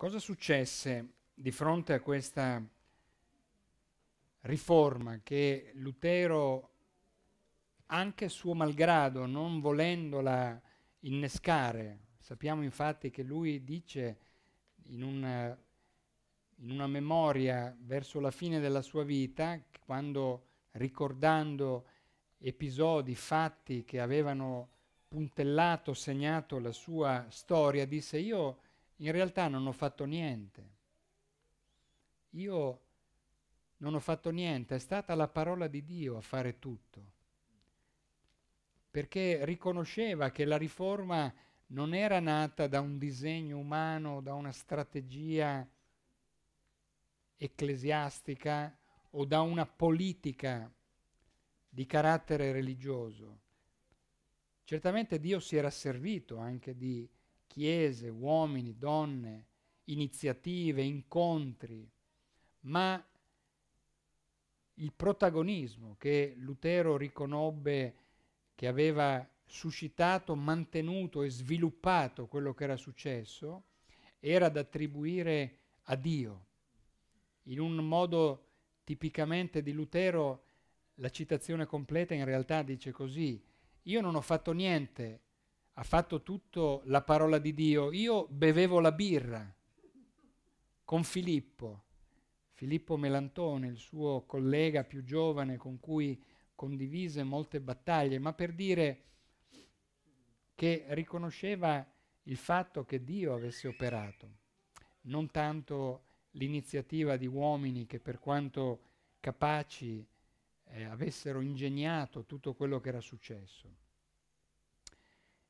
Cosa successe di fronte a questa riforma che Lutero, anche suo malgrado, non volendola innescare, sappiamo infatti che lui dice in una, in una memoria verso la fine della sua vita, quando ricordando episodi, fatti che avevano puntellato, segnato la sua storia, disse io in realtà non ho fatto niente. Io non ho fatto niente, è stata la parola di Dio a fare tutto, perché riconosceva che la riforma non era nata da un disegno umano, da una strategia ecclesiastica o da una politica di carattere religioso. Certamente Dio si era servito anche di chiese, uomini, donne, iniziative, incontri, ma il protagonismo che Lutero riconobbe che aveva suscitato, mantenuto e sviluppato quello che era successo, era da attribuire a Dio. In un modo tipicamente di Lutero, la citazione completa in realtà dice così, io non ho fatto niente ha fatto tutto la parola di Dio. Io bevevo la birra con Filippo, Filippo Melantone, il suo collega più giovane con cui condivise molte battaglie, ma per dire che riconosceva il fatto che Dio avesse operato, non tanto l'iniziativa di uomini che per quanto capaci eh, avessero ingegnato tutto quello che era successo.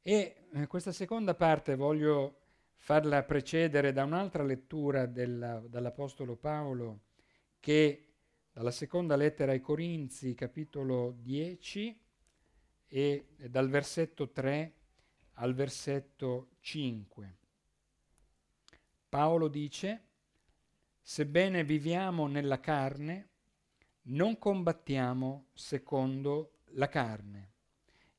E eh, questa seconda parte voglio farla precedere da un'altra lettura della, dall'Apostolo Paolo che dalla seconda lettera ai Corinzi, capitolo 10, e dal versetto 3 al versetto 5. Paolo dice, sebbene viviamo nella carne, non combattiamo secondo la carne.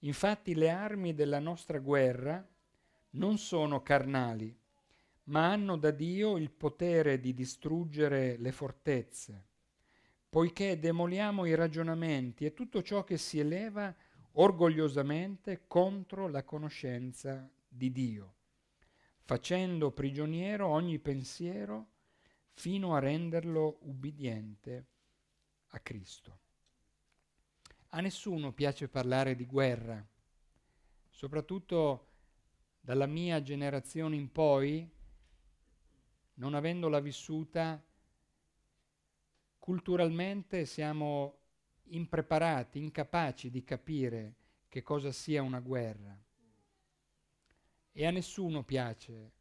Infatti le armi della nostra guerra non sono carnali, ma hanno da Dio il potere di distruggere le fortezze, poiché demoliamo i ragionamenti e tutto ciò che si eleva orgogliosamente contro la conoscenza di Dio, facendo prigioniero ogni pensiero fino a renderlo ubbidiente a Cristo. A nessuno piace parlare di guerra, soprattutto dalla mia generazione in poi, non avendola vissuta, culturalmente siamo impreparati, incapaci di capire che cosa sia una guerra. E a nessuno piace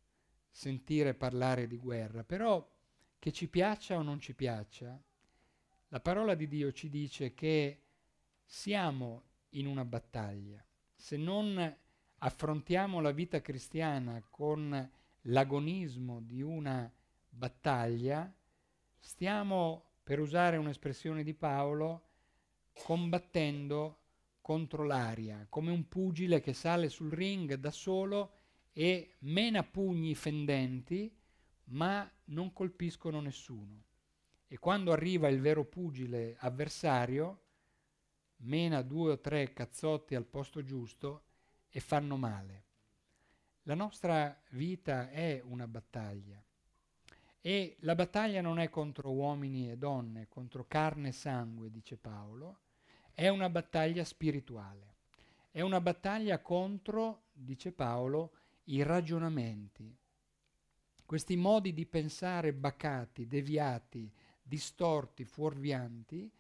sentire parlare di guerra, però che ci piaccia o non ci piaccia, la parola di Dio ci dice che siamo in una battaglia. Se non affrontiamo la vita cristiana con l'agonismo di una battaglia, stiamo, per usare un'espressione di Paolo, combattendo contro l'aria, come un pugile che sale sul ring da solo e mena pugni fendenti, ma non colpiscono nessuno. E quando arriva il vero pugile avversario, mena due o tre cazzotti al posto giusto e fanno male. La nostra vita è una battaglia e la battaglia non è contro uomini e donne, contro carne e sangue, dice Paolo, è una battaglia spirituale, è una battaglia contro, dice Paolo, i ragionamenti, questi modi di pensare bacati, deviati, distorti, fuorvianti,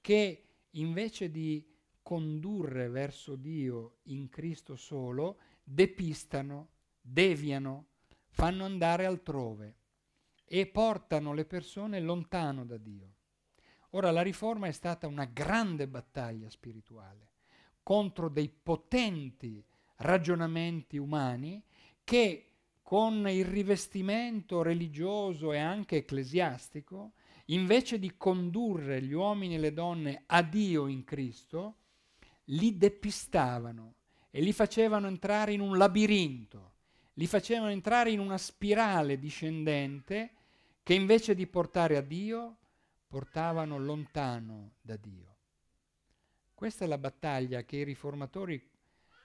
che invece di condurre verso Dio in Cristo solo, depistano, deviano, fanno andare altrove e portano le persone lontano da Dio. Ora la riforma è stata una grande battaglia spirituale contro dei potenti ragionamenti umani che con il rivestimento religioso e anche ecclesiastico invece di condurre gli uomini e le donne a Dio in Cristo, li depistavano e li facevano entrare in un labirinto, li facevano entrare in una spirale discendente che invece di portare a Dio portavano lontano da Dio. Questa è la battaglia che i riformatori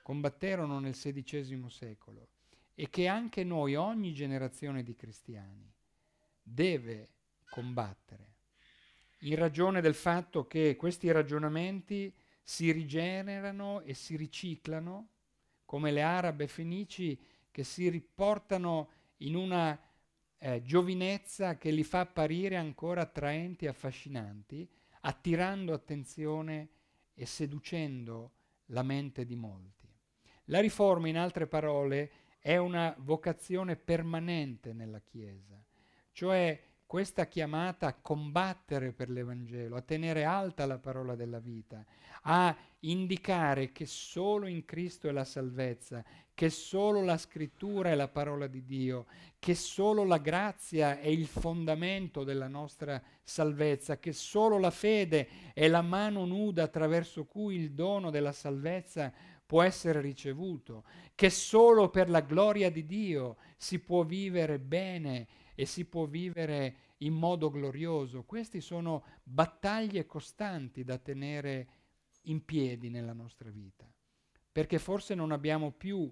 combatterono nel XVI secolo e che anche noi, ogni generazione di cristiani, deve combattere, in ragione del fatto che questi ragionamenti si rigenerano e si riciclano, come le arabe fenici che si riportano in una eh, giovinezza che li fa apparire ancora attraenti e affascinanti, attirando attenzione e seducendo la mente di molti. La riforma, in altre parole, è una vocazione permanente nella Chiesa, cioè questa chiamata a combattere per l'Evangelo, a tenere alta la parola della vita, a indicare che solo in Cristo è la salvezza, che solo la scrittura è la parola di Dio, che solo la grazia è il fondamento della nostra salvezza, che solo la fede è la mano nuda attraverso cui il dono della salvezza può essere ricevuto, che solo per la gloria di Dio si può vivere bene e si può vivere in modo glorioso. Queste sono battaglie costanti da tenere in piedi nella nostra vita, perché forse non abbiamo più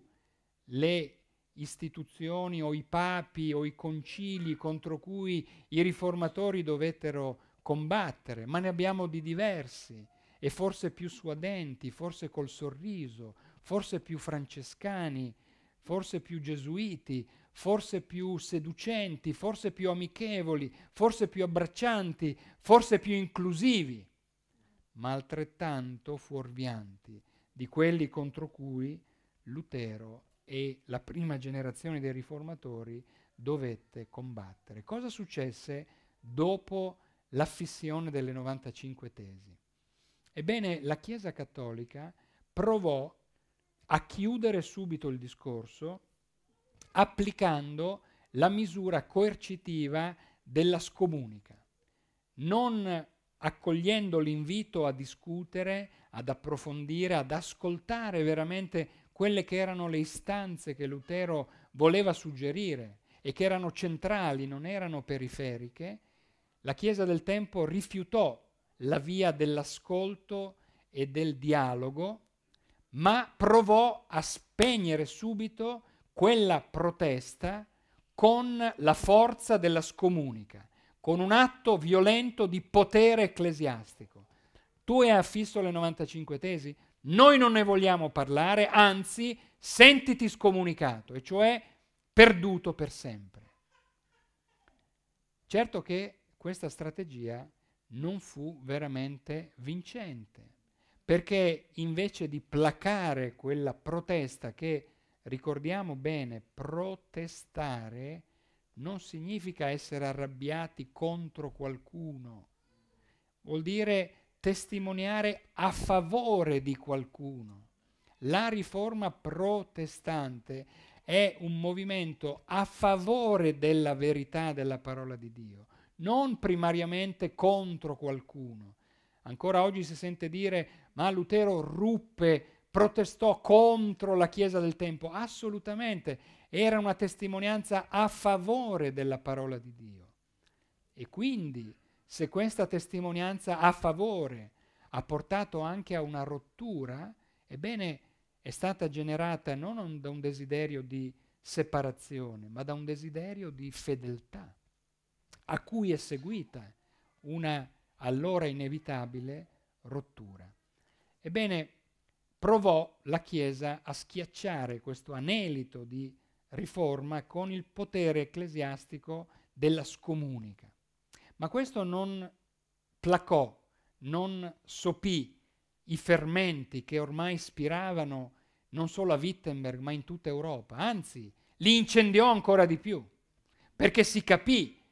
le istituzioni o i papi o i concili contro cui i riformatori dovettero combattere, ma ne abbiamo di diversi e forse più suadenti, forse col sorriso, forse più francescani, forse più gesuiti, forse più seducenti, forse più amichevoli, forse più abbraccianti, forse più inclusivi, ma altrettanto fuorvianti di quelli contro cui Lutero e la prima generazione dei riformatori dovette combattere. Cosa successe dopo l'affissione delle 95 tesi? Ebbene, la Chiesa cattolica provò a chiudere subito il discorso applicando la misura coercitiva della scomunica, non accogliendo l'invito a discutere, ad approfondire, ad ascoltare veramente quelle che erano le istanze che Lutero voleva suggerire e che erano centrali, non erano periferiche, la Chiesa del tempo rifiutò la via dell'ascolto e del dialogo, ma provò a spegnere subito quella protesta con la forza della scomunica, con un atto violento di potere ecclesiastico. Tu hai affisso le 95 tesi? Noi non ne vogliamo parlare, anzi sentiti scomunicato, e cioè perduto per sempre. Certo che questa strategia non fu veramente vincente, perché invece di placare quella protesta che Ricordiamo bene, protestare non significa essere arrabbiati contro qualcuno, vuol dire testimoniare a favore di qualcuno. La riforma protestante è un movimento a favore della verità della parola di Dio, non primariamente contro qualcuno. Ancora oggi si sente dire ma Lutero ruppe protestò contro la Chiesa del tempo, assolutamente, era una testimonianza a favore della parola di Dio. E quindi, se questa testimonianza a favore ha portato anche a una rottura, ebbene è stata generata non da un desiderio di separazione, ma da un desiderio di fedeltà, a cui è seguita una allora inevitabile rottura. Ebbene, provò la Chiesa a schiacciare questo anelito di riforma con il potere ecclesiastico della scomunica. Ma questo non placò, non sopì i fermenti che ormai spiravano non solo a Wittenberg ma in tutta Europa, anzi li incendiò ancora di più, perché si capì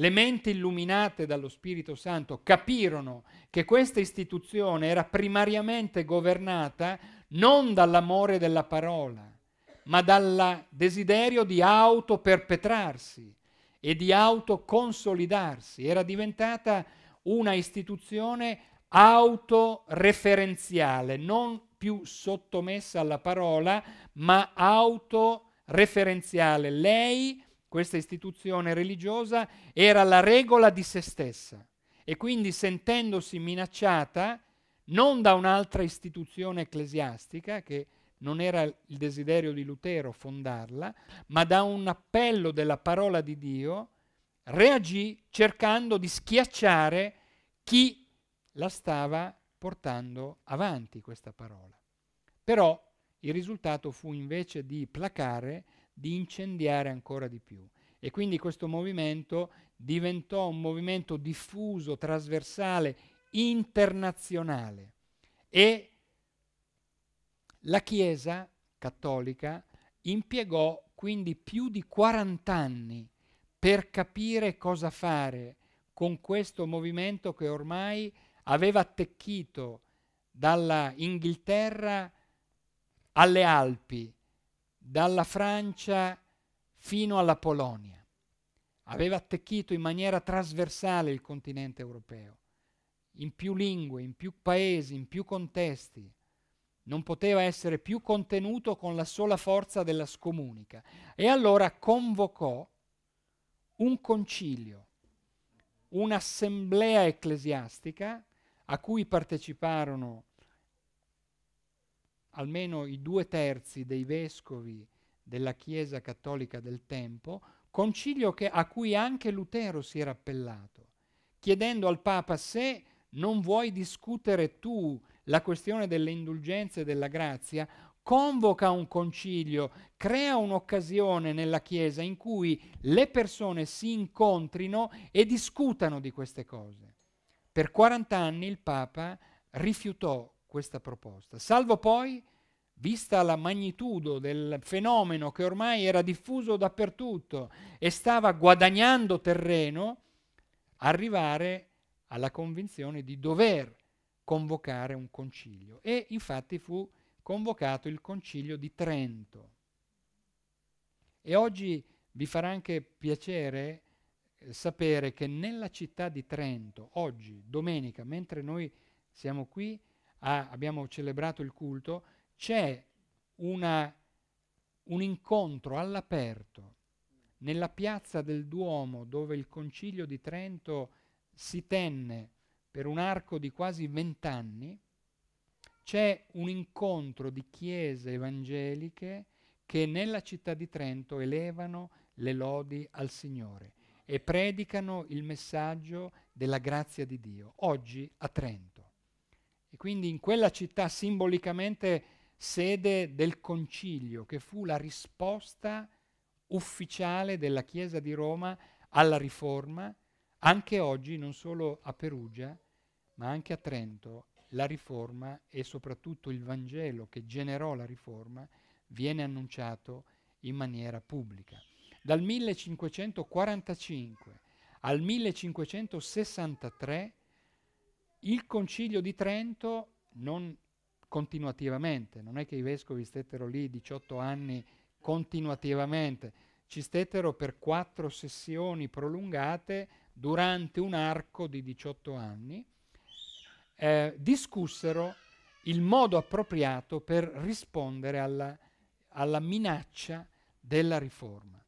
le menti illuminate dallo Spirito Santo capirono che questa istituzione era primariamente governata non dall'amore della parola, ma dal desiderio di autoperpetrarsi e di autoconsolidarsi. Era diventata una istituzione autoreferenziale, non più sottomessa alla parola, ma autoreferenziale. Lei questa istituzione religiosa era la regola di se stessa e quindi sentendosi minacciata non da un'altra istituzione ecclesiastica, che non era il desiderio di Lutero fondarla, ma da un appello della parola di Dio, reagì cercando di schiacciare chi la stava portando avanti questa parola. Però il risultato fu invece di placare di incendiare ancora di più. E quindi questo movimento diventò un movimento diffuso, trasversale, internazionale. E la Chiesa cattolica impiegò quindi più di 40 anni per capire cosa fare con questo movimento che ormai aveva attecchito dalla Inghilterra alle Alpi, dalla Francia fino alla Polonia. Aveva attecchito in maniera trasversale il continente europeo, in più lingue, in più paesi, in più contesti. Non poteva essere più contenuto con la sola forza della scomunica. E allora convocò un concilio, un'assemblea ecclesiastica a cui parteciparono almeno i due terzi dei vescovi della Chiesa cattolica del tempo, concilio che, a cui anche Lutero si era appellato, chiedendo al Papa se non vuoi discutere tu la questione delle indulgenze e della grazia, convoca un concilio, crea un'occasione nella Chiesa in cui le persone si incontrino e discutano di queste cose. Per 40 anni il Papa rifiutò questa proposta. Salvo poi, vista la magnitudo del fenomeno che ormai era diffuso dappertutto e stava guadagnando terreno, arrivare alla convinzione di dover convocare un concilio. E infatti fu convocato il concilio di Trento. E oggi vi farà anche piacere eh, sapere che nella città di Trento, oggi, domenica, mentre noi siamo qui, a, abbiamo celebrato il culto, c'è una, un incontro all'aperto nella piazza del Duomo dove il concilio di Trento si tenne per un arco di quasi vent'anni, c'è un incontro di chiese evangeliche che nella città di Trento elevano le lodi al Signore e predicano il messaggio della grazia di Dio, oggi a Trento. E quindi in quella città simbolicamente sede del concilio, che fu la risposta ufficiale della Chiesa di Roma alla riforma, anche oggi, non solo a Perugia, ma anche a Trento, la riforma e soprattutto il Vangelo che generò la riforma viene annunciato in maniera pubblica. Dal 1545 al 1563 il Concilio di Trento non continuativamente, non è che i vescovi stettero lì 18 anni continuativamente, ci stettero per quattro sessioni prolungate durante un arco di 18 anni, eh, discussero il modo appropriato per rispondere alla, alla minaccia della riforma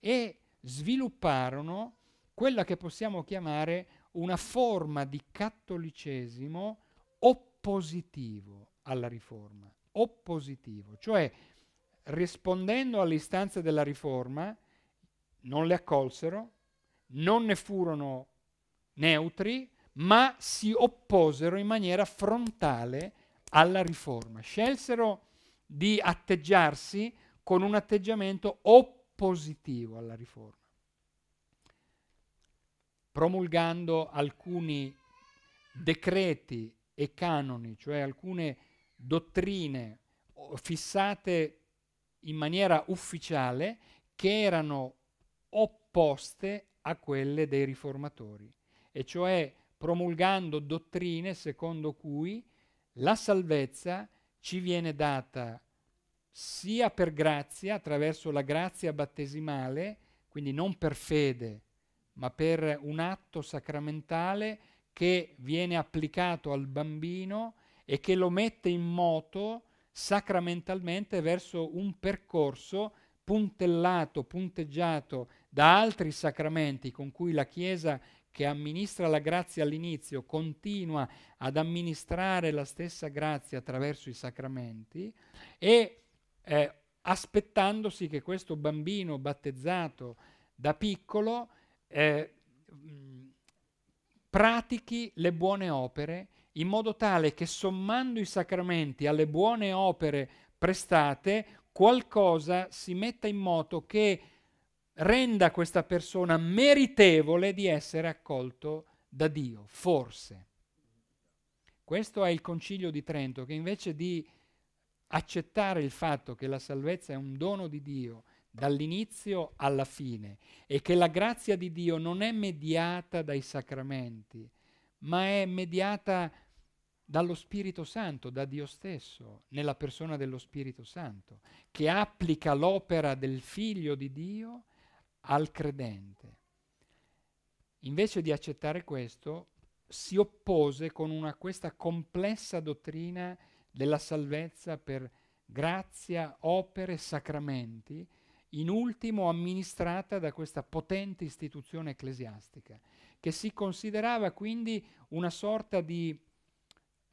e svilupparono quella che possiamo chiamare una forma di cattolicesimo oppositivo alla riforma, oppositivo, cioè rispondendo alle istanze della riforma non le accolsero, non ne furono neutri, ma si opposero in maniera frontale alla riforma, scelsero di atteggiarsi con un atteggiamento oppositivo alla riforma promulgando alcuni decreti e canoni, cioè alcune dottrine fissate in maniera ufficiale che erano opposte a quelle dei riformatori, e cioè promulgando dottrine secondo cui la salvezza ci viene data sia per grazia, attraverso la grazia battesimale, quindi non per fede, ma per un atto sacramentale che viene applicato al bambino e che lo mette in moto sacramentalmente verso un percorso puntellato, punteggiato da altri sacramenti con cui la Chiesa che amministra la grazia all'inizio continua ad amministrare la stessa grazia attraverso i sacramenti e eh, aspettandosi che questo bambino battezzato da piccolo eh, pratichi le buone opere in modo tale che sommando i sacramenti alle buone opere prestate, qualcosa si metta in moto che renda questa persona meritevole di essere accolto da Dio, forse. Questo è il concilio di Trento che invece di accettare il fatto che la salvezza è un dono di Dio dall'inizio alla fine e che la grazia di Dio non è mediata dai sacramenti, ma è mediata dallo Spirito Santo, da Dio stesso, nella persona dello Spirito Santo, che applica l'opera del figlio di Dio al credente. Invece di accettare questo, si oppose con una, questa complessa dottrina della salvezza per grazia, opere, sacramenti, in ultimo amministrata da questa potente istituzione ecclesiastica, che si considerava quindi una sorta di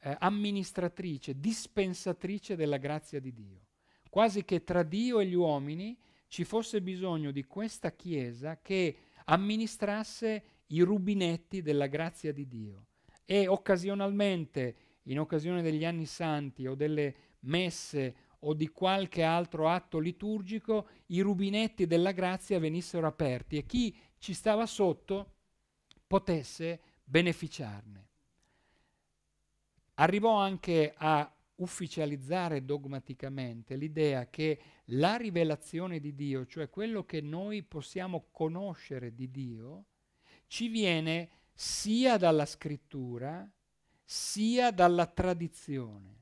eh, amministratrice, dispensatrice della grazia di Dio. Quasi che tra Dio e gli uomini ci fosse bisogno di questa Chiesa che amministrasse i rubinetti della grazia di Dio e occasionalmente, in occasione degli anni santi o delle messe o di qualche altro atto liturgico i rubinetti della grazia venissero aperti e chi ci stava sotto potesse beneficiarne. Arrivò anche a ufficializzare dogmaticamente l'idea che la rivelazione di Dio, cioè quello che noi possiamo conoscere di Dio, ci viene sia dalla scrittura sia dalla tradizione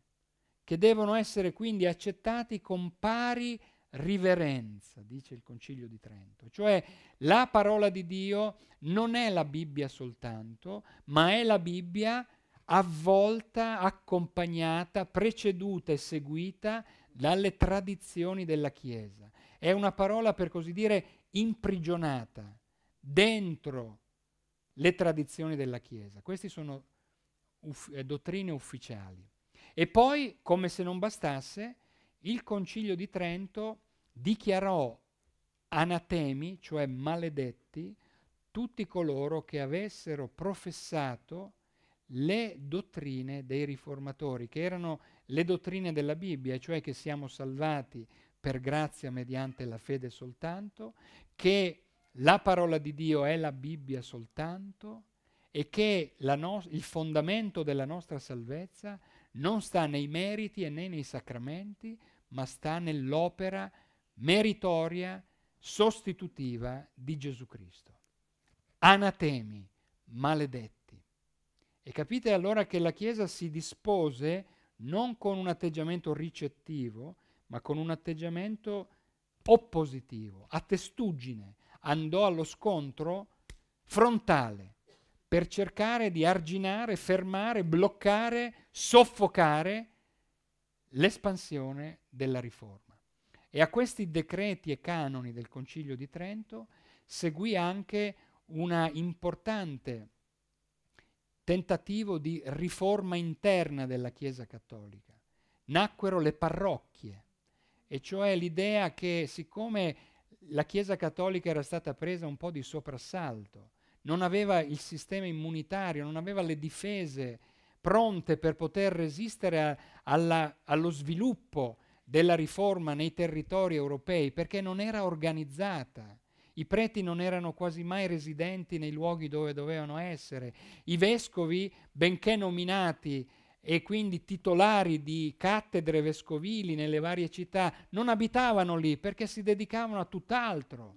che devono essere quindi accettati con pari riverenza, dice il Concilio di Trento. Cioè la parola di Dio non è la Bibbia soltanto, ma è la Bibbia avvolta, accompagnata, preceduta e seguita dalle tradizioni della Chiesa. È una parola, per così dire, imprigionata dentro le tradizioni della Chiesa. Queste sono uf- eh, dottrine ufficiali. E poi, come se non bastasse, il Concilio di Trento dichiarò anatemi, cioè maledetti, tutti coloro che avessero professato le dottrine dei riformatori, che erano le dottrine della Bibbia, cioè che siamo salvati per grazia mediante la fede soltanto, che la parola di Dio è la Bibbia soltanto e che no- il fondamento della nostra salvezza non sta nei meriti e né nei sacramenti, ma sta nell'opera meritoria, sostitutiva di Gesù Cristo. Anatemi, maledetti. E capite allora che la Chiesa si dispose non con un atteggiamento ricettivo, ma con un atteggiamento oppositivo, a testuggine, andò allo scontro frontale per cercare di arginare, fermare, bloccare, soffocare l'espansione della riforma. E a questi decreti e canoni del Concilio di Trento seguì anche un importante tentativo di riforma interna della Chiesa Cattolica. Nacquero le parrocchie, e cioè l'idea che siccome la Chiesa Cattolica era stata presa un po' di soprassalto, non aveva il sistema immunitario, non aveva le difese pronte per poter resistere a, alla, allo sviluppo della riforma nei territori europei perché non era organizzata. I preti non erano quasi mai residenti nei luoghi dove dovevano essere. I vescovi, benché nominati e quindi titolari di cattedre vescovili nelle varie città, non abitavano lì perché si dedicavano a tutt'altro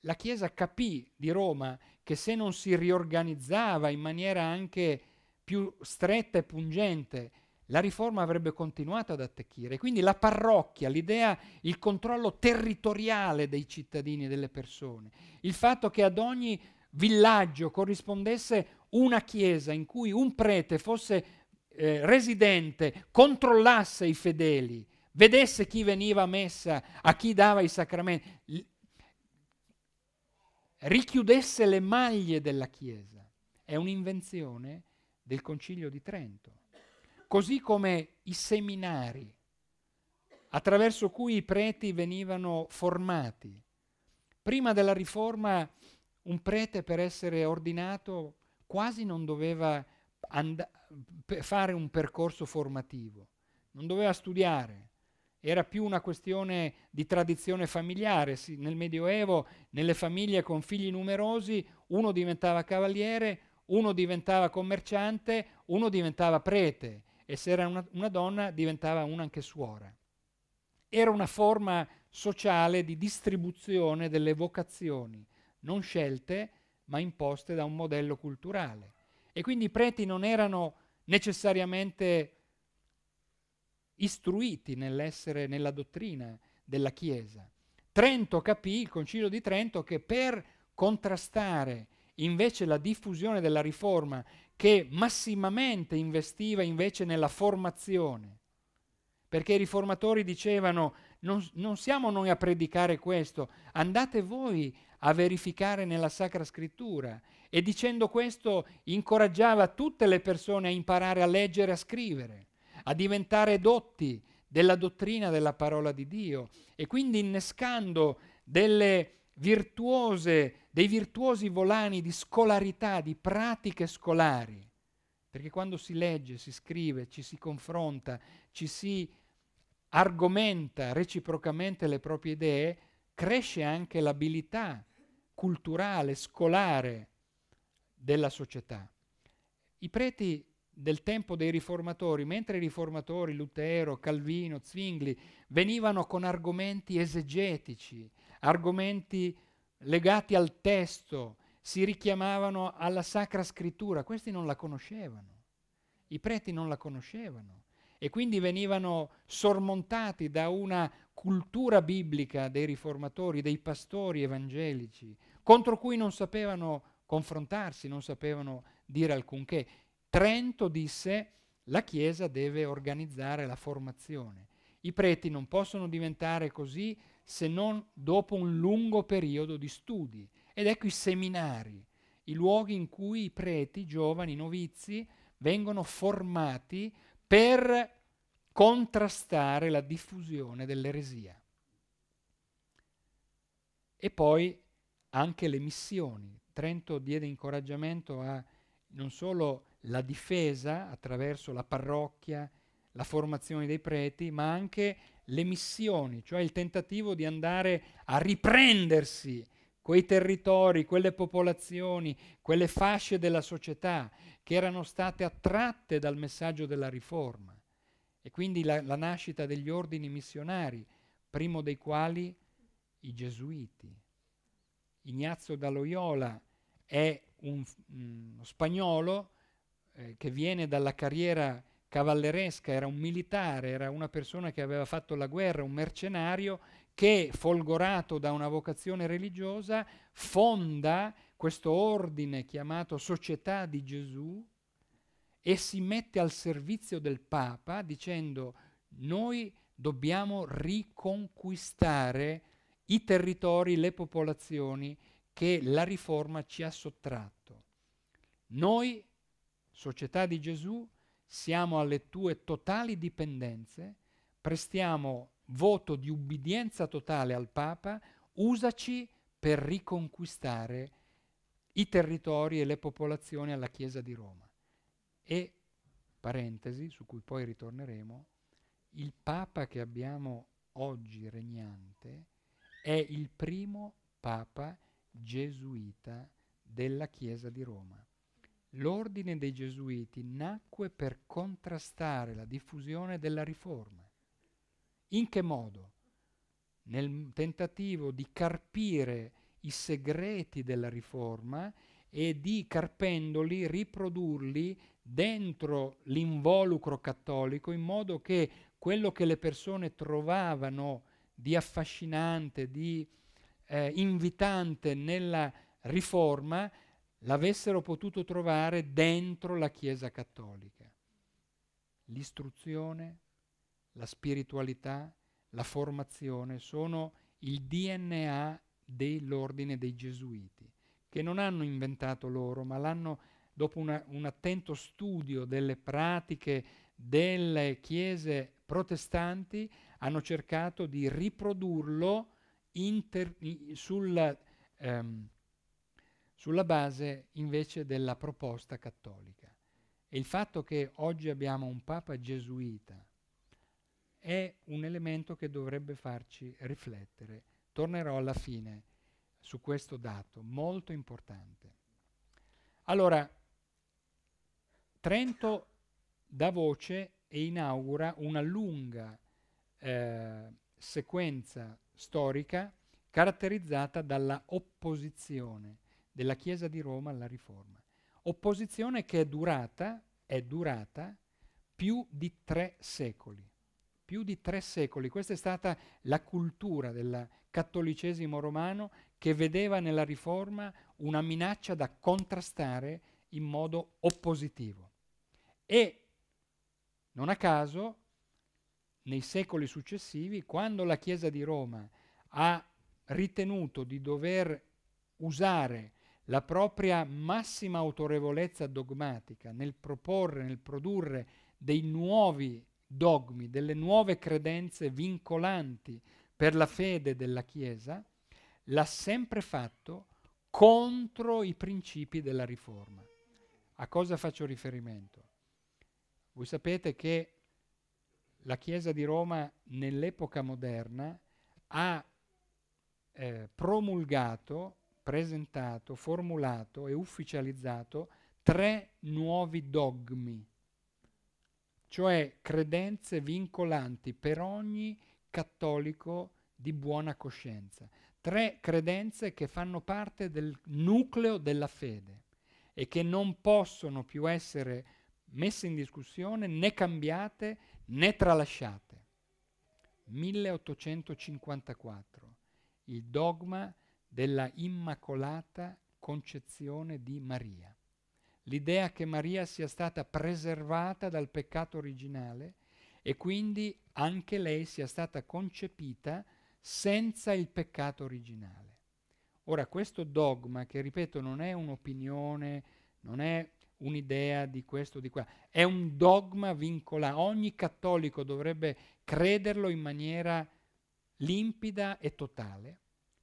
la Chiesa capì di Roma che se non si riorganizzava in maniera anche più stretta e pungente, la riforma avrebbe continuato ad attecchire. Quindi la parrocchia, l'idea, il controllo territoriale dei cittadini e delle persone, il fatto che ad ogni villaggio corrispondesse una chiesa in cui un prete fosse eh, residente, controllasse i fedeli, vedesse chi veniva a messa, a chi dava i sacramenti, richiudesse le maglie della Chiesa. È un'invenzione del Concilio di Trento, così come i seminari attraverso cui i preti venivano formati. Prima della riforma un prete per essere ordinato quasi non doveva and- fare un percorso formativo, non doveva studiare, era più una questione di tradizione familiare. Sì, nel Medioevo, nelle famiglie con figli numerosi, uno diventava cavaliere, uno diventava commerciante, uno diventava prete e se era una, una donna diventava una anche suora. Era una forma sociale di distribuzione delle vocazioni, non scelte ma imposte da un modello culturale. E quindi i preti non erano necessariamente istruiti nell'essere nella dottrina della Chiesa. Trento capì, il Concilio di Trento, che per contrastare invece la diffusione della riforma che massimamente investiva invece nella formazione, perché i riformatori dicevano non, non siamo noi a predicare questo, andate voi a verificare nella Sacra Scrittura e dicendo questo incoraggiava tutte le persone a imparare a leggere e a scrivere a diventare dotti della dottrina della parola di Dio e quindi innescando virtuose, dei virtuosi volani di scolarità, di pratiche scolari. Perché quando si legge, si scrive, ci si confronta, ci si argomenta reciprocamente le proprie idee, cresce anche l'abilità culturale, scolare della società. I preti del tempo dei riformatori, mentre i riformatori Lutero, Calvino, Zwingli venivano con argomenti esegetici, argomenti legati al testo, si richiamavano alla Sacra Scrittura, questi non la conoscevano, i preti non la conoscevano e quindi venivano sormontati da una cultura biblica dei riformatori, dei pastori evangelici, contro cui non sapevano confrontarsi, non sapevano dire alcunché. Trento disse la Chiesa deve organizzare la formazione. I preti non possono diventare così se non dopo un lungo periodo di studi. Ed ecco i seminari, i luoghi in cui i preti, giovani, novizi, vengono formati per contrastare la diffusione dell'eresia. E poi anche le missioni. Trento diede incoraggiamento a non solo la difesa attraverso la parrocchia, la formazione dei preti, ma anche le missioni, cioè il tentativo di andare a riprendersi quei territori, quelle popolazioni, quelle fasce della società che erano state attratte dal messaggio della riforma e quindi la, la nascita degli ordini missionari, primo dei quali i gesuiti. Ignazio da Loyola è un, mh, mm, spagnolo eh, che viene dalla carriera cavalleresca, era un militare, era una persona che aveva fatto la guerra, un mercenario, che, folgorato da una vocazione religiosa, fonda questo ordine chiamato Società di Gesù e si mette al servizio del Papa dicendo noi dobbiamo riconquistare i territori, le popolazioni che la riforma ci ha sottratto. Noi società di Gesù siamo alle tue totali dipendenze, prestiamo voto di ubbidienza totale al Papa, usaci per riconquistare i territori e le popolazioni alla Chiesa di Roma. E, parentesi, su cui poi ritorneremo, il Papa che abbiamo oggi regnante è il primo Papa gesuita della Chiesa di Roma. L'ordine dei Gesuiti nacque per contrastare la diffusione della riforma. In che modo? Nel tentativo di carpire i segreti della riforma e di carpendoli, riprodurli dentro l'involucro cattolico in modo che quello che le persone trovavano di affascinante, di eh, invitante nella riforma, l'avessero potuto trovare dentro la Chiesa cattolica. L'istruzione, la spiritualità, la formazione sono il DNA dell'ordine dei Gesuiti, che non hanno inventato loro, ma l'hanno, dopo una, un attento studio delle pratiche delle chiese protestanti, hanno cercato di riprodurlo inter, sul... Ehm, sulla base invece della proposta cattolica. E il fatto che oggi abbiamo un Papa gesuita è un elemento che dovrebbe farci riflettere. Tornerò alla fine su questo dato molto importante. Allora, Trento dà voce e inaugura una lunga eh, sequenza storica caratterizzata dalla opposizione della Chiesa di Roma alla Riforma. Opposizione che è durata, è durata più di tre secoli. Più di tre secoli. Questa è stata la cultura del cattolicesimo romano che vedeva nella Riforma una minaccia da contrastare in modo oppositivo. E non a caso, nei secoli successivi, quando la Chiesa di Roma ha ritenuto di dover usare la propria massima autorevolezza dogmatica nel proporre, nel produrre dei nuovi dogmi, delle nuove credenze vincolanti per la fede della Chiesa, l'ha sempre fatto contro i principi della Riforma. A cosa faccio riferimento? Voi sapete che la Chiesa di Roma nell'epoca moderna ha eh, promulgato presentato, formulato e ufficializzato tre nuovi dogmi, cioè credenze vincolanti per ogni cattolico di buona coscienza. Tre credenze che fanno parte del nucleo della fede e che non possono più essere messe in discussione né cambiate né tralasciate. 1854, il dogma della immacolata concezione di Maria. L'idea che Maria sia stata preservata dal peccato originale e quindi anche lei sia stata concepita senza il peccato originale. Ora, questo dogma, che ripeto non è un'opinione, non è un'idea di questo o di qua, è un dogma vincolato. Ogni cattolico dovrebbe crederlo in maniera limpida e totale,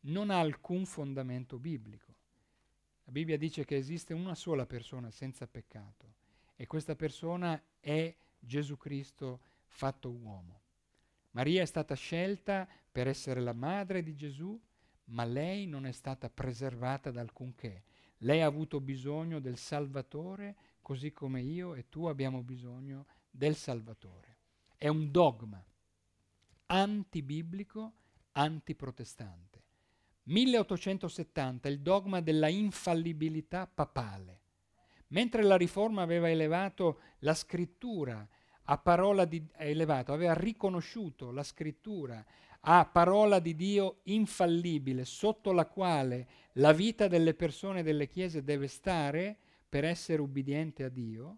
non ha alcun fondamento biblico. La Bibbia dice che esiste una sola persona senza peccato e questa persona è Gesù Cristo fatto uomo. Maria è stata scelta per essere la madre di Gesù, ma lei non è stata preservata da alcunché. Lei ha avuto bisogno del Salvatore, così come io e tu abbiamo bisogno del Salvatore. È un dogma antibiblico, antiprotestante. 1870 il dogma della infallibilità papale. Mentre la riforma aveva elevato la scrittura a parola di elevato, aveva riconosciuto la scrittura a parola di Dio infallibile, sotto la quale la vita delle persone e delle chiese deve stare per essere ubbidiente a Dio,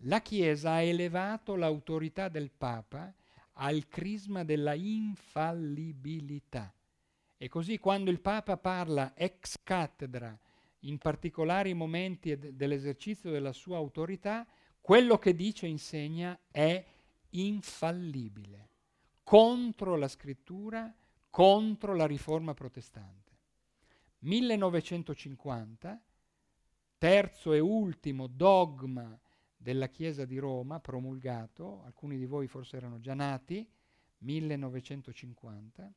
la Chiesa ha elevato l'autorità del Papa al crisma della infallibilità. E così quando il Papa parla ex cattedra, in particolari momenti dell'esercizio della sua autorità, quello che dice e insegna è infallibile, contro la scrittura, contro la riforma protestante. 1950, terzo e ultimo dogma della Chiesa di Roma promulgato, alcuni di voi forse erano già nati, 1950,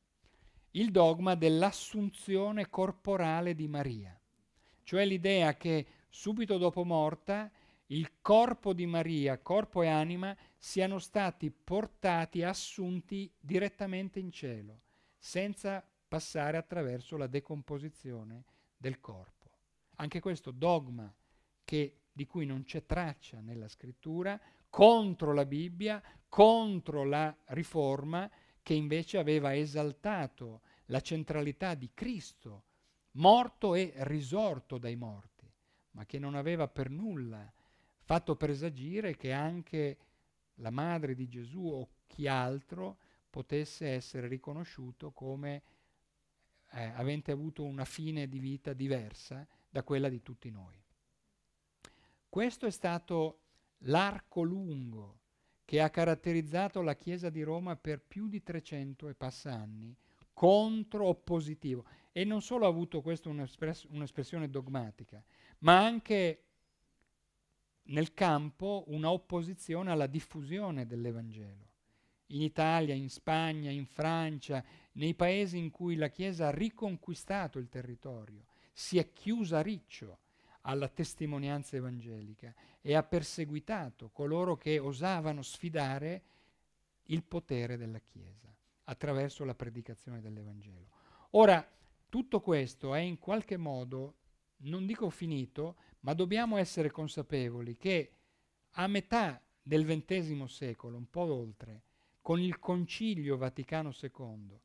il dogma dell'assunzione corporale di Maria, cioè l'idea che subito dopo morta il corpo di Maria, corpo e anima, siano stati portati, assunti direttamente in cielo, senza passare attraverso la decomposizione del corpo. Anche questo dogma che, di cui non c'è traccia nella scrittura, contro la Bibbia, contro la riforma, che invece aveva esaltato la centralità di Cristo, morto e risorto dai morti, ma che non aveva per nulla fatto presagire che anche la madre di Gesù o chi altro potesse essere riconosciuto come eh, avente avuto una fine di vita diversa da quella di tutti noi. Questo è stato l'arco lungo che ha caratterizzato la Chiesa di Roma per più di 300 e passa anni, contro-oppositivo. E non solo ha avuto questa un'espres- un'espressione dogmatica, ma anche nel campo una opposizione alla diffusione dell'Evangelo. In Italia, in Spagna, in Francia, nei paesi in cui la Chiesa ha riconquistato il territorio, si è chiusa riccio alla testimonianza evangelica e ha perseguitato coloro che osavano sfidare il potere della Chiesa attraverso la predicazione dell'Evangelo. Ora, tutto questo è in qualche modo, non dico finito, ma dobbiamo essere consapevoli che a metà del XX secolo, un po' oltre, con il Concilio Vaticano II,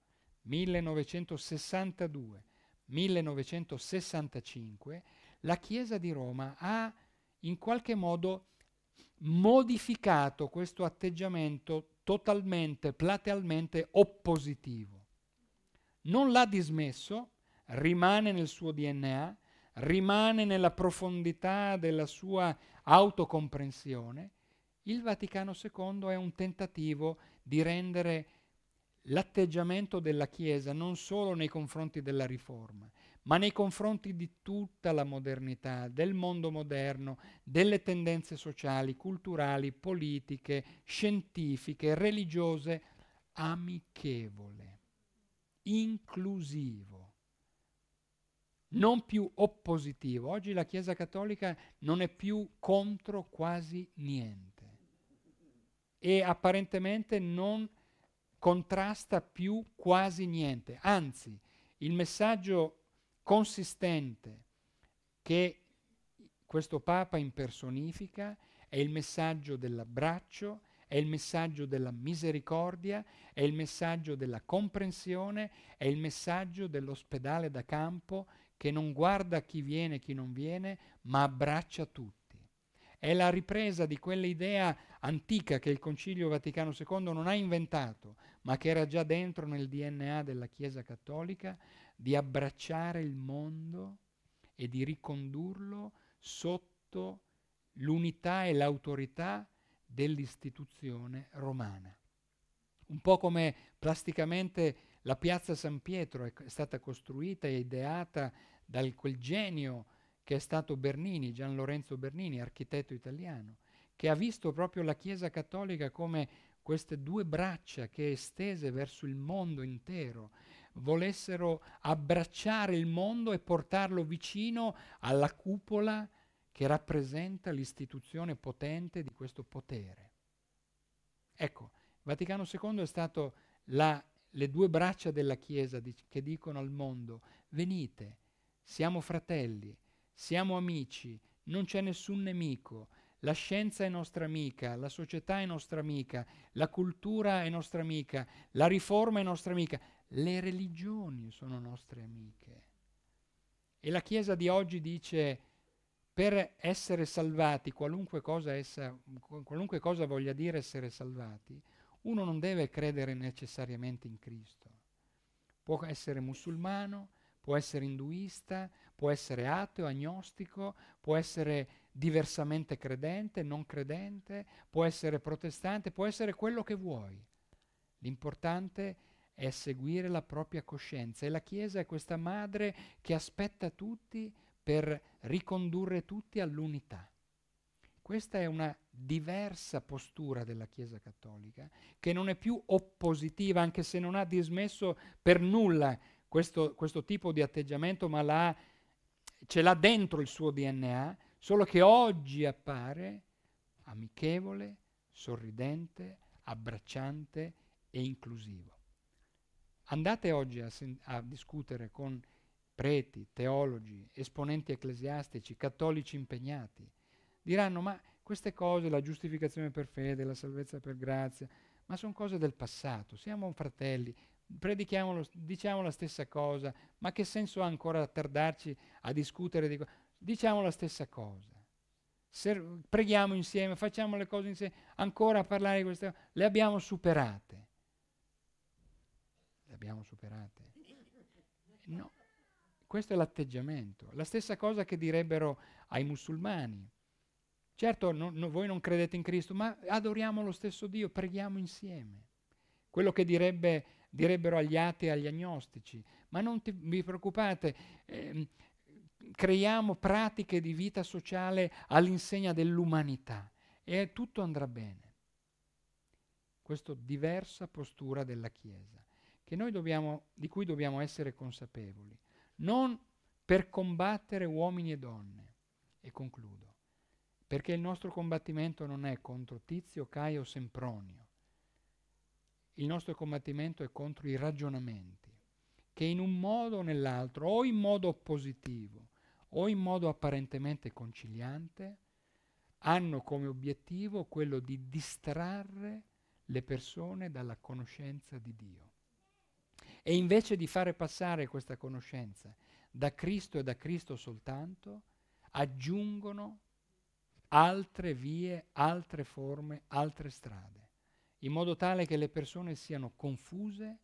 1962-1965, la Chiesa di Roma ha in qualche modo modificato questo atteggiamento totalmente, platealmente oppositivo. Non l'ha dismesso, rimane nel suo DNA, rimane nella profondità della sua autocomprensione. Il Vaticano II è un tentativo di rendere l'atteggiamento della Chiesa non solo nei confronti della Riforma, ma nei confronti di tutta la modernità, del mondo moderno, delle tendenze sociali, culturali, politiche, scientifiche, religiose, amichevole, inclusivo, non più oppositivo. Oggi la Chiesa Cattolica non è più contro quasi niente e apparentemente non contrasta più quasi niente, anzi il messaggio consistente che questo Papa impersonifica è il messaggio dell'abbraccio, è il messaggio della misericordia, è il messaggio della comprensione, è il messaggio dell'ospedale da campo che non guarda chi viene e chi non viene, ma abbraccia tutti è la ripresa di quell'idea antica che il Concilio Vaticano II non ha inventato, ma che era già dentro nel DNA della Chiesa Cattolica, di abbracciare il mondo e di ricondurlo sotto l'unità e l'autorità dell'istituzione romana. Un po' come plasticamente la piazza San Pietro è, stata costruita e ideata da quel genio che è stato Bernini, Gian Lorenzo Bernini, architetto italiano, che ha visto proprio la Chiesa cattolica come queste due braccia che estese verso il mondo intero volessero abbracciare il mondo e portarlo vicino alla cupola che rappresenta l'istituzione potente di questo potere. Ecco, Vaticano II è stato la, le due braccia della Chiesa di, che dicono al mondo, venite, siamo fratelli, siamo amici, non c'è nessun nemico. La scienza è nostra amica, la società è nostra amica, la cultura è nostra amica, la riforma è nostra amica, le religioni sono nostre amiche. E la Chiesa di oggi dice per essere salvati, qualunque cosa, essa, qualunque cosa voglia dire essere salvati, uno non deve credere necessariamente in Cristo. Può essere musulmano, può essere induista, può essere ateo, agnostico, può essere diversamente credente, non credente, può essere protestante, può essere quello che vuoi. L'importante è seguire la propria coscienza e la Chiesa è questa madre che aspetta tutti per ricondurre tutti all'unità. Questa è una diversa postura della Chiesa cattolica, che non è più oppositiva, anche se non ha dismesso per nulla questo, questo tipo di atteggiamento, ma l'ha ce l'ha dentro il suo DNA, solo che oggi appare amichevole, sorridente, abbracciante e inclusivo. Andate oggi a, sen- a discutere con preti, teologi, esponenti ecclesiastici, cattolici impegnati. Diranno, ma queste cose, la giustificazione per fede, la salvezza per grazia, ma sono cose del passato, siamo fratelli, predichiamo, diciamo la stessa cosa, ma che senso ha ancora attardarci a discutere di co- Diciamo la stessa cosa. Ser- preghiamo insieme, facciamo le cose insieme, ancora a parlare di queste cose, le abbiamo superate. Le abbiamo superate? No. Questo è l'atteggiamento, la stessa cosa che direbbero ai musulmani. Certo, no, no, voi non credete in Cristo, ma adoriamo lo stesso Dio, preghiamo insieme. Quello che direbbe direbbero agli atei e agli agnostici, ma non ti, vi preoccupate, eh, creiamo pratiche di vita sociale all'insegna dell'umanità e tutto andrà bene. Questa diversa postura della Chiesa, dobbiamo, di cui dobbiamo essere consapevoli, non per combattere uomini e donne, e concludo, perché il nostro combattimento non è contro Tizio, Caio o Sempronio, il nostro combattimento è contro i ragionamenti, che in un modo o nell'altro, o in modo positivo, o in modo apparentemente conciliante, hanno come obiettivo quello di distrarre le persone dalla conoscenza di Dio. E invece di fare passare questa conoscenza da Cristo e da Cristo soltanto, aggiungono altre vie, altre forme, altre strade in modo tale che le persone siano confuse,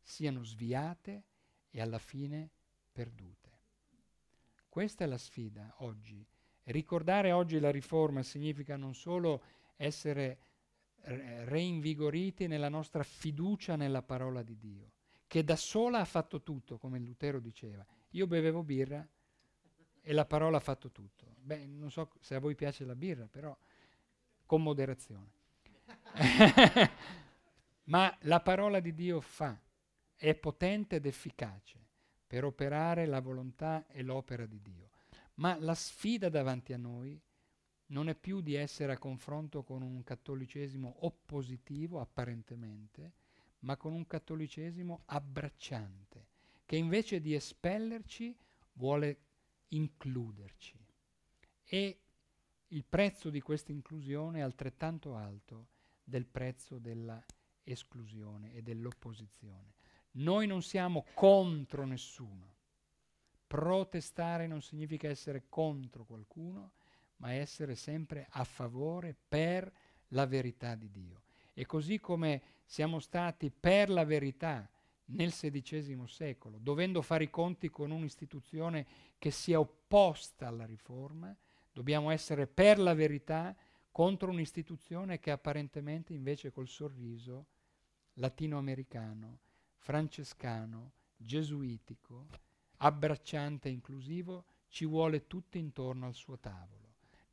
siano sviate e alla fine perdute. Questa è la sfida oggi. Ricordare oggi la riforma significa non solo essere reinvigoriti nella nostra fiducia nella parola di Dio, che da sola ha fatto tutto, come Lutero diceva. Io bevevo birra e la parola ha fatto tutto. Beh, non so se a voi piace la birra, però con moderazione. Ma la parola di Dio fa, è potente ed efficace per operare la volontà e l'opera di Dio. Ma la sfida davanti a noi non è più di essere a confronto con un cattolicesimo oppositivo, apparentemente, ma con un cattolicesimo abbracciante, che invece di espellerci vuole includerci. E il prezzo di questa inclusione è altrettanto alto del prezzo dell'esclusione e dell'opposizione. Noi non siamo contro nessuno. Protestare non significa essere contro qualcuno, ma essere sempre a favore per la verità di Dio. E così come siamo stati per la verità nel XVI secolo, dovendo fare i conti con un'istituzione che si è opposta alla riforma, dobbiamo essere per la verità contro un'istituzione che apparentemente invece col sorriso latinoamericano, francescano, gesuitico, abbracciante e inclusivo, ci vuole tutti intorno al suo tavolo.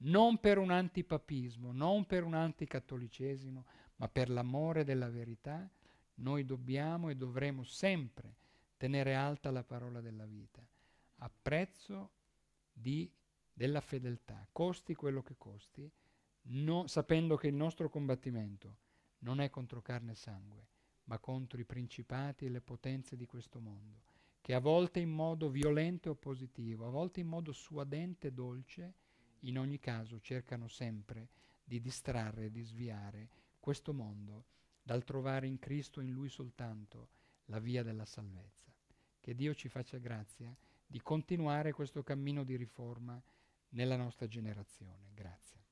Non per un antipapismo, non per un anticattolicesimo, ma per l'amore della verità, noi dobbiamo e dovremo sempre tenere alta la parola della vita, a prezzo di, della fedeltà, costi quello che costi, no, sapendo che il nostro combattimento non è contro carne e sangue, ma contro i principati e le potenze di questo mondo, che a volte in modo violento e oppositivo, a volte in modo suadente e dolce, in ogni caso cercano sempre di distrarre e di sviare questo mondo dal trovare in Cristo, in Lui soltanto, la via della salvezza. Che Dio ci faccia grazia di continuare questo cammino di riforma nella nostra generazione. Grazie.